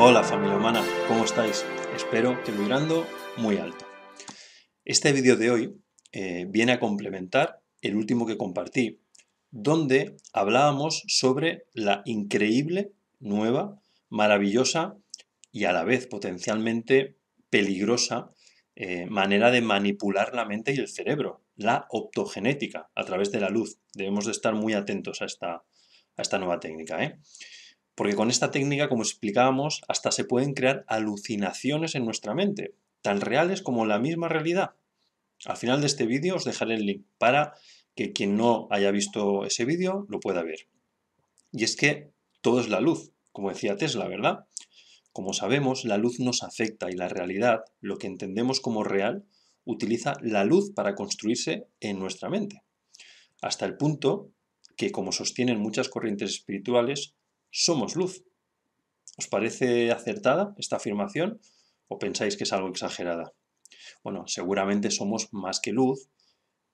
Hola familia humana, ¿cómo estáis? Espero que vibrando muy alto. Este vídeo de hoy eh, viene a complementar el último que compartí, donde hablábamos sobre la increíble, nueva, maravillosa y a la vez potencialmente peligrosa eh, manera de manipular la mente y el cerebro, la optogenética, a través de la luz. Debemos de estar muy atentos a esta, a esta nueva técnica. ¿eh? Porque con esta técnica, como explicábamos, hasta se pueden crear alucinaciones en nuestra mente, tan reales como la misma realidad. Al final de este vídeo os dejaré el link para que quien no haya visto ese vídeo lo pueda ver. Y es que todo es la luz, como decía Tesla, ¿verdad? Como sabemos, la luz nos afecta y la realidad, lo que entendemos como real, utiliza la luz para construirse en nuestra mente. Hasta el punto que, como sostienen muchas corrientes espirituales, somos luz. ¿Os parece acertada esta afirmación o pensáis que es algo exagerada? Bueno, seguramente somos más que luz,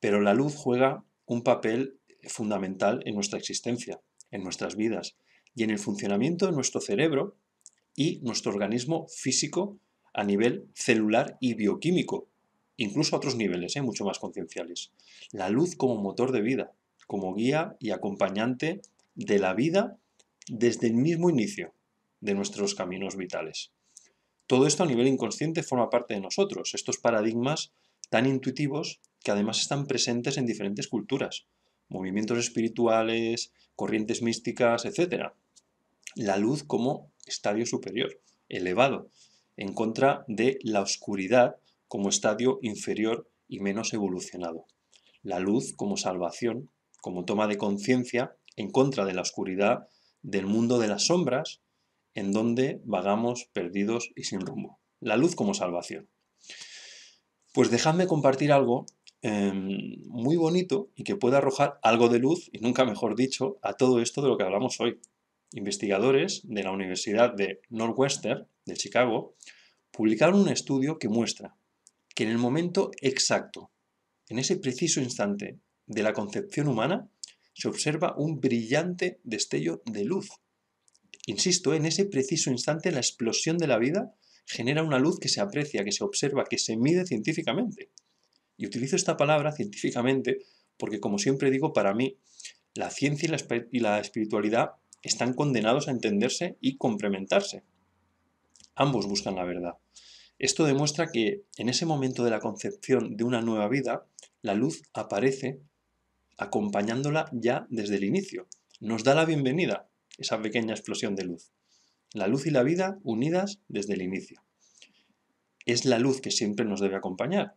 pero la luz juega un papel fundamental en nuestra existencia, en nuestras vidas y en el funcionamiento de nuestro cerebro y nuestro organismo físico a nivel celular y bioquímico, incluso a otros niveles, ¿eh? mucho más concienciales. La luz como motor de vida, como guía y acompañante de la vida desde el mismo inicio de nuestros caminos vitales. Todo esto a nivel inconsciente forma parte de nosotros, estos paradigmas tan intuitivos que además están presentes en diferentes culturas, movimientos espirituales, corrientes místicas, etc. La luz como estadio superior, elevado, en contra de la oscuridad como estadio inferior y menos evolucionado. La luz como salvación, como toma de conciencia, en contra de la oscuridad del mundo de las sombras en donde vagamos perdidos y sin rumbo. La luz como salvación. Pues dejadme compartir algo em, muy bonito y que pueda arrojar algo de luz, y nunca mejor dicho, a todo esto de lo que hablamos hoy. Investigadores de la Universidad de Northwestern, de Chicago, publicaron un estudio que muestra que en el momento exacto, en ese preciso instante de la concepción humana, se observa un brillante destello de luz. Insisto, en ese preciso instante la explosión de la vida genera una luz que se aprecia, que se observa, que se mide científicamente. Y utilizo esta palabra científicamente porque, como siempre digo, para mí la ciencia y la, espiritualidad están condenados a entenderse y complementarse. Ambos buscan la verdad. Esto demuestra que en ese momento de la concepción de una nueva vida, la luz aparece acompañándola ya desde el inicio. Nos da la bienvenida esa pequeña explosión de luz. La luz y la vida unidas desde el inicio. Es la luz que siempre nos debe acompañar.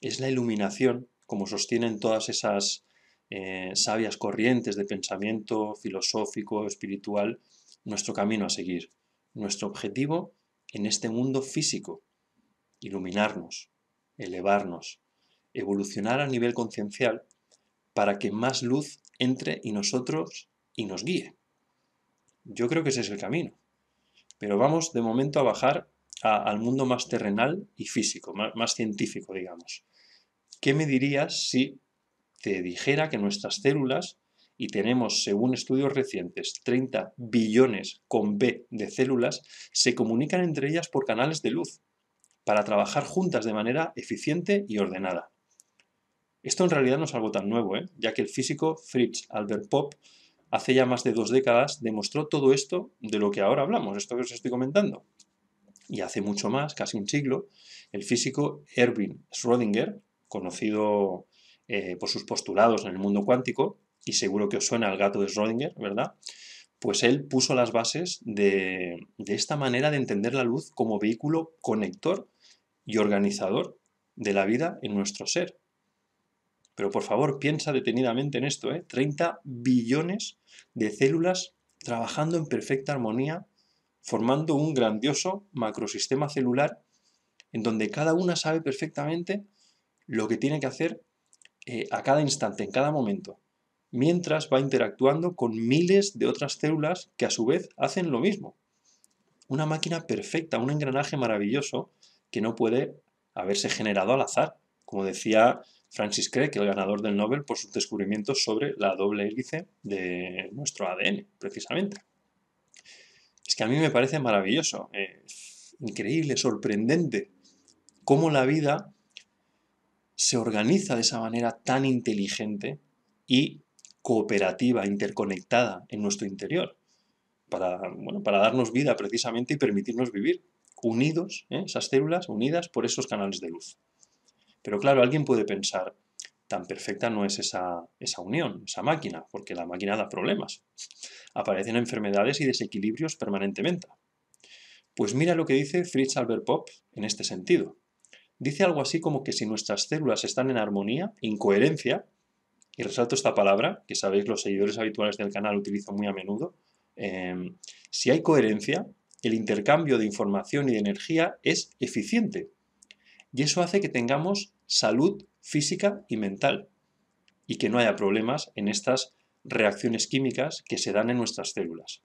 Es la iluminación, como sostienen todas esas eh, sabias corrientes de pensamiento filosófico, espiritual, nuestro camino a seguir, nuestro objetivo en este mundo físico, iluminarnos, elevarnos, evolucionar a nivel conciencial para que más luz entre y nosotros y nos guíe. Yo creo que ese es el camino. Pero vamos de momento a bajar al mundo más terrenal y físico, más científico, digamos. ¿Qué me dirías si te dijera que nuestras células, y tenemos, según estudios recientes, 30 billones con B de células, se comunican entre ellas por canales de luz, para trabajar juntas de manera eficiente y ordenada? Esto en realidad no es algo tan nuevo, ¿eh? ya que el físico Fritz Albert Popp hace ya más de dos décadas demostró todo esto de lo que ahora hablamos, esto que os estoy comentando. Y hace mucho más, casi un siglo, el físico Erwin Schrödinger, conocido eh, por sus postulados en el mundo cuántico, y seguro que os suena el gato de Schrödinger, ¿verdad? Pues él puso las bases de, de esta manera de entender la luz como vehículo conector y organizador de la vida en nuestro ser. Pero por favor, piensa detenidamente en esto, ¿eh? 30 billones de células trabajando en perfecta armonía, formando un grandioso macrosistema celular en donde cada una sabe perfectamente lo que tiene que hacer eh, a cada instante, en cada momento, mientras va interactuando con miles de otras células que a su vez hacen lo mismo. Una máquina perfecta, un engranaje maravilloso que no puede haberse generado al azar, como decía Francis Crick, el ganador del Nobel por sus descubrimientos sobre la doble hélice de nuestro ADN, precisamente. Es que a mí me parece maravilloso, increíble, sorprendente, cómo la vida se organiza de esa manera tan inteligente y cooperativa, interconectada en nuestro interior, para, bueno, para darnos vida precisamente y permitirnos vivir unidos, ¿eh? esas células unidas por esos canales de luz. Pero claro, alguien puede pensar, tan perfecta no es esa, unión, esa máquina, porque la máquina da problemas. Aparecen enfermedades y desequilibrios permanentemente. Pues mira lo que dice Fritz Albert Popp en este sentido. Dice algo así como que si nuestras células están en armonía, incoherencia, y resalto esta palabra, que sabéis los seguidores habituales del canal utilizan muy a menudo, em, si hay coherencia, el intercambio de información y de energía es eficiente. Y eso hace que tengamos salud física y mental y que no haya problemas en estas reacciones químicas que se dan en nuestras células.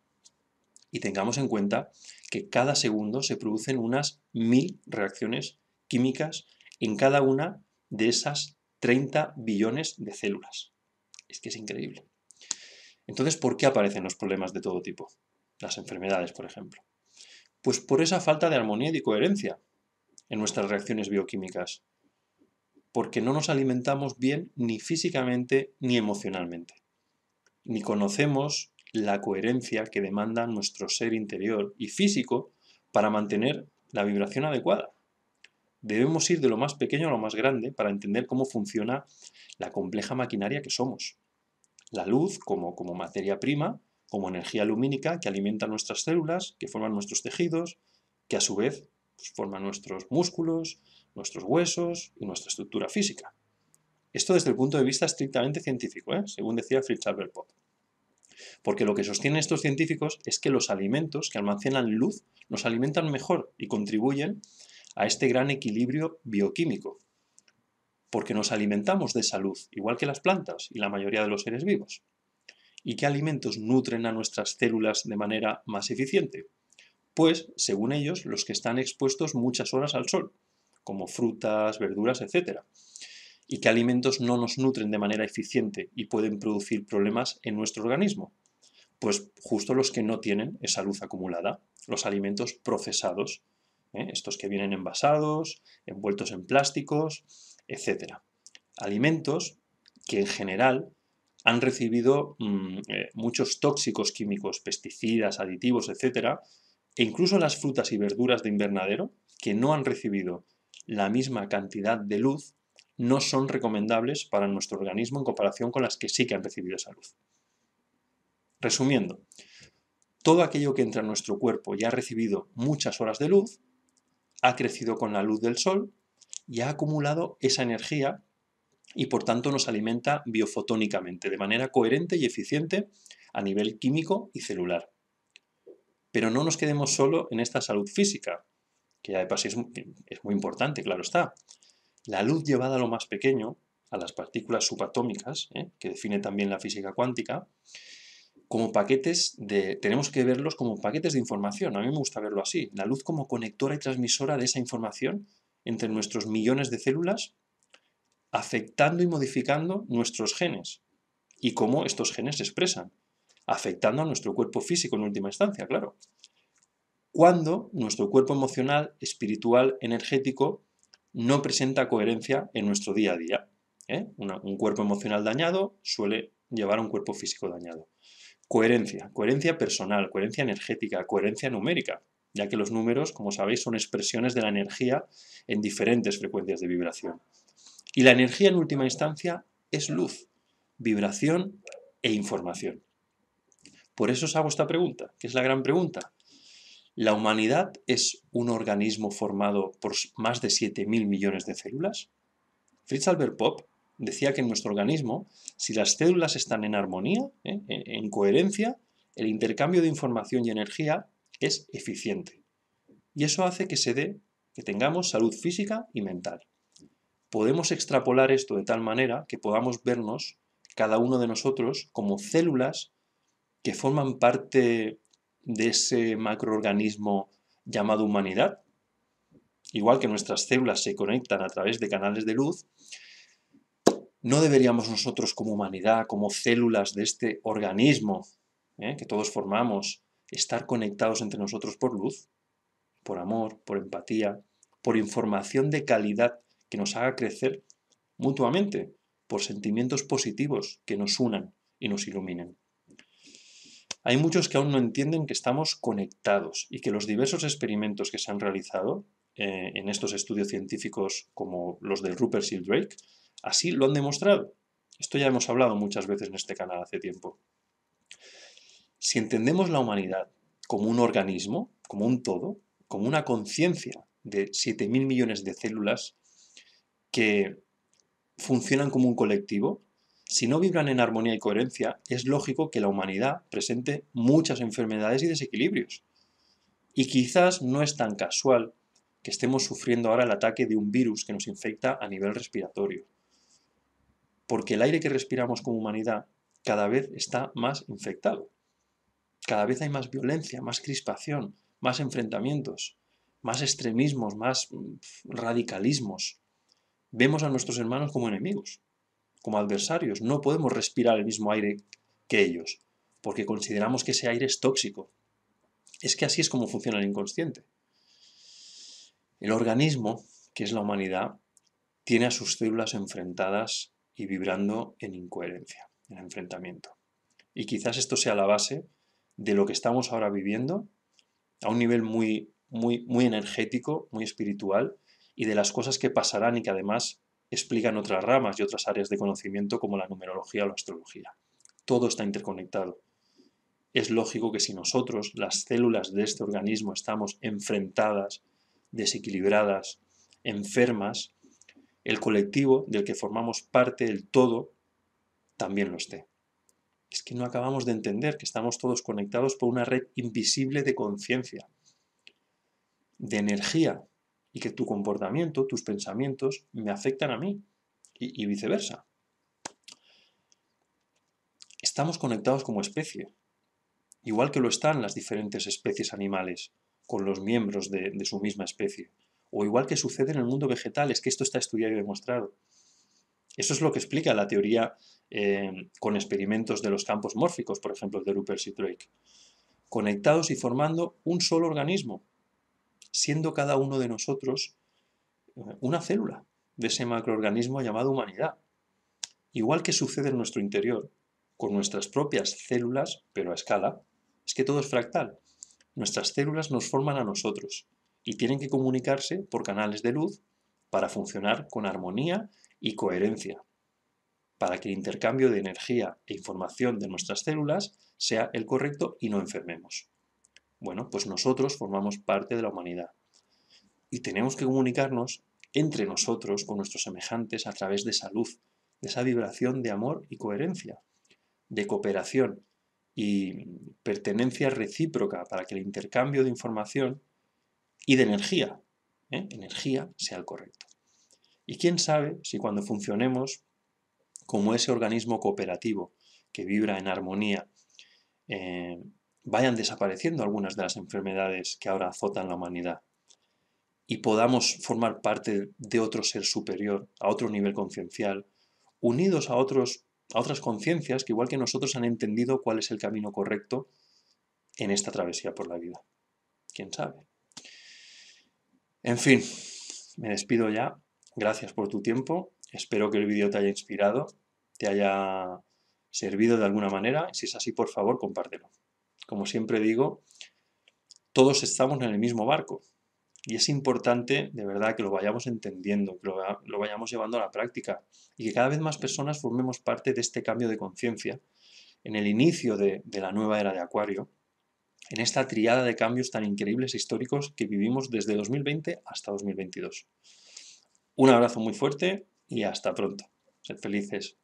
Y tengamos en cuenta que cada segundo se producen unas mil reacciones químicas en cada una de esas 30 billones de células. Es que es increíble. Entonces, ¿por qué aparecen los problemas de todo tipo? Las enfermedades, por ejemplo. Pues por esa falta de armonía y coherencia en nuestras reacciones bioquímicas, porque no nos alimentamos bien ni físicamente ni emocionalmente, ni conocemos la coherencia que demanda nuestro ser interior y físico para mantener la vibración adecuada. Debemos ir de lo más pequeño a lo más grande para entender cómo funciona la compleja maquinaria que somos. La luz como, como materia prima, como energía lumínica que alimenta nuestras células, que forman nuestros tejidos, que a su vez forman nuestros músculos, nuestros huesos y nuestra estructura física. Esto desde el punto de vista estrictamente científico, ¿eh? según decía Fritz Albert Porque lo que sostienen estos científicos es que los alimentos que almacenan luz nos alimentan mejor y contribuyen a este gran equilibrio bioquímico. Porque nos alimentamos de esa luz, igual que las plantas y la mayoría de los seres vivos. ¿Y qué alimentos nutren a nuestras células de manera más eficiente? pues, según ellos, los que están expuestos muchas horas al sol, como frutas, verduras, etc. Y qué alimentos no nos nutren de manera eficiente y pueden producir problemas en nuestro organismo. Pues justo los que no tienen esa luz acumulada, los alimentos procesados, ¿eh? estos que vienen envasados, envueltos en plásticos, etc. Alimentos que en general han recibido mm, eh, muchos tóxicos químicos, pesticidas, aditivos, etcétera, e incluso las frutas y verduras de invernadero, que no han recibido la misma cantidad de luz, no son recomendables para nuestro organismo en comparación con las que sí que han recibido esa luz. Resumiendo, todo aquello que entra en nuestro cuerpo ya ha recibido muchas horas de luz, ha crecido con la luz del sol y ha acumulado esa energía y por tanto nos alimenta biofotónicamente, de manera coherente y eficiente a nivel químico y celular. Pero no nos quedemos solo en esta salud física, que ya de paso es, muy importante, claro está. La luz llevada a lo más pequeño, a las partículas subatómicas, ¿eh? que define también la física cuántica, como paquetes de. tenemos que verlos como paquetes de información. A mí me gusta verlo así. La luz como conectora y transmisora de esa información entre nuestros millones de células, afectando y modificando nuestros genes y cómo estos genes se expresan afectando a nuestro cuerpo físico en última instancia, claro. Cuando nuestro cuerpo emocional, espiritual, energético no presenta coherencia en nuestro día a día. ¿eh? un cuerpo emocional dañado suele llevar a un cuerpo físico dañado. Coherencia, coherencia personal, coherencia energética, coherencia numérica, ya que los números, como sabéis, son expresiones de la energía en diferentes frecuencias de vibración. Y la energía en última instancia es luz, vibración e información. Por eso os hago esta pregunta, que es la gran pregunta. ¿La humanidad es un organismo formado por más de 7.000 millones de células? Fritz Albert Popp decía que en nuestro organismo, si las células están en armonía, ¿eh? en coherencia, el intercambio de información y energía es eficiente. Y eso hace que se dé, que tengamos salud física y mental. Podemos extrapolar esto de tal manera que podamos vernos, cada uno de nosotros, como células que forman parte de ese macroorganismo llamado humanidad, igual que nuestras células se conectan a través de canales de luz, ¿no deberíamos nosotros como humanidad, como células de este organismo ¿eh? que todos formamos, estar conectados entre nosotros por luz, por amor, por empatía, por información de calidad que nos haga crecer mutuamente, por sentimientos positivos que nos unan y nos iluminen? Hay muchos que aún no entienden que estamos conectados y que los diversos experimentos que se han realizado eh, en estos estudios científicos como los del Rupert y así lo han demostrado. Esto ya hemos hablado muchas veces en este canal hace tiempo. Si entendemos la humanidad como un organismo, como un todo, como una conciencia de 7.000 millones de células que funcionan como un colectivo, si no vibran en armonía y coherencia, es lógico que la humanidad presente muchas enfermedades y desequilibrios. Y quizás no es tan casual que estemos sufriendo ahora el ataque de un virus que nos infecta a nivel respiratorio. Porque el aire que respiramos como humanidad cada vez está más infectado. Cada vez hay más violencia, más crispación, más enfrentamientos, más extremismos, más mm, radicalismos. Vemos a nuestros hermanos como enemigos como adversarios. No podemos respirar el mismo aire que ellos, porque consideramos que ese aire es tóxico. Es que así es como funciona el inconsciente. El organismo, que es la humanidad, tiene a sus células enfrentadas y vibrando en incoherencia, en enfrentamiento. Y quizás esto sea la base de lo que estamos ahora viviendo a un nivel muy, muy, muy energético, muy espiritual, y de las cosas que pasarán y que además explican otras ramas y otras áreas de conocimiento como la numerología o la astrología. Todo está interconectado. Es lógico que si nosotros, las células de este organismo, estamos enfrentadas, desequilibradas, enfermas, el colectivo del que formamos parte, del todo, también lo esté. Es que no acabamos de entender que estamos todos conectados por una red invisible de conciencia, de energía, y que tu comportamiento, tus pensamientos me afectan a mí y, viceversa. Estamos conectados como especie, igual que lo están las diferentes especies animales con los miembros de, su misma especie, o igual que sucede en el mundo vegetal, es que esto está estudiado y demostrado. Eso es lo que explica la teoría eh, con experimentos de los campos mórficos, por ejemplo, de Rupert y Drake, conectados y formando un solo organismo, siendo cada uno de nosotros eh, una célula de ese macroorganismo llamado humanidad. Igual que sucede en nuestro interior, con nuestras propias células, pero a escala, es que todo es fractal. Nuestras células nos forman a nosotros y tienen que comunicarse por canales de luz para funcionar con armonía y coherencia, para que el intercambio de energía e información de nuestras células sea el correcto y no enfermemos. Bueno, pues nosotros formamos parte de la humanidad y tenemos que comunicarnos entre nosotros con nuestros semejantes a través de esa luz, de esa vibración de amor y coherencia, de cooperación y pertenencia recíproca para que el intercambio de información y de energía, ¿eh? energía, sea el correcto. Y quién sabe si cuando funcionemos como ese organismo cooperativo que vibra en armonía, eh, vayan desapareciendo algunas de las enfermedades que ahora azotan la humanidad y podamos formar parte de otro ser superior, a otro nivel conciencial, unidos a, otros, a otras conciencias que igual que nosotros han entendido cuál es el camino correcto en esta travesía por la vida. ¿Quién sabe? En fin, me despido ya. Gracias por tu tiempo. Espero que el vídeo te haya inspirado, te haya servido de alguna manera. Si es así, por favor, compártelo como siempre digo, todos estamos en el mismo barco. Y es importante, de verdad, que lo vayamos entendiendo, que lo, vayamos llevando a la práctica y que cada vez más personas formemos parte de este cambio de conciencia en el inicio de, la nueva era de Acuario, en esta triada de cambios tan increíbles e históricos que vivimos desde 2020 hasta 2022. Un abrazo muy fuerte y hasta pronto. Sed felices.